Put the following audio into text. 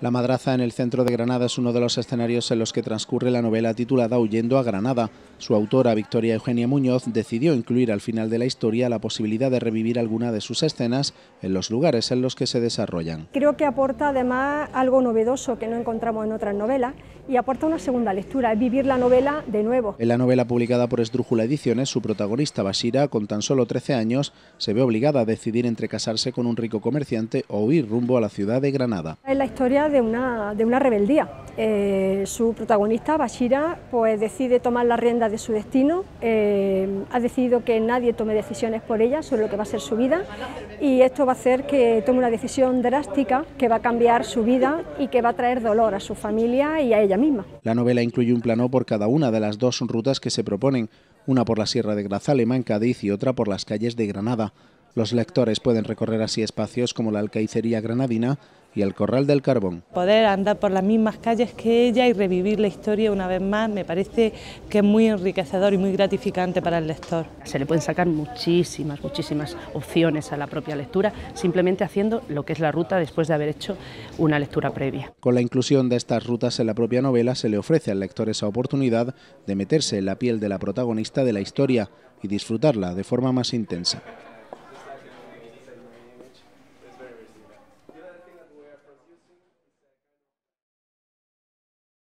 La Madraza en el centro de Granada es uno de los escenarios en los que transcurre la novela titulada Huyendo a Granada. Su autora, Victoria Eugenia Muñoz, decidió incluir al final de la historia la posibilidad de revivir alguna de sus escenas en los lugares en los que se desarrollan. Creo que aporta además algo novedoso que no encontramos en otras novelas y aporta una segunda lectura, es vivir la novela de nuevo. En la novela publicada por Esdrújula Ediciones, su protagonista Basira, con tan solo 13 años, se ve obligada a decidir entre casarse con un rico comerciante o ir rumbo a la ciudad de Granada. En la historia de una, rebeldía. Eh, su protagonista, Bashira, pues decide tomar la rienda de su destino, eh, ha decidido que nadie tome decisiones por ella sobre lo que va a ser su vida y esto va a hacer que tome una decisión drástica que va a cambiar su vida y que va a traer dolor a su familia y a ella misma. La novela incluye un plano por cada una de las dos rutas que se proponen, una por la Sierra de Grazalema en Cádiz y otra por las calles de Granada. Los lectores pueden recorrer así espacios como la Alcaicería Granadina y el Corral del Carbón. Poder andar por las mismas calles que ella y revivir la historia una vez más me parece que es muy enriquecedor y muy gratificante para el lector. Se le pueden sacar muchísimas, muchísimas opciones a la propia lectura simplemente haciendo lo que es la ruta después de haber hecho una lectura previa. Con la inclusión de estas rutas en la propia novela se le ofrece al lector esa oportunidad de meterse en la piel de la protagonista de la historia y disfrutarla de forma más intensa.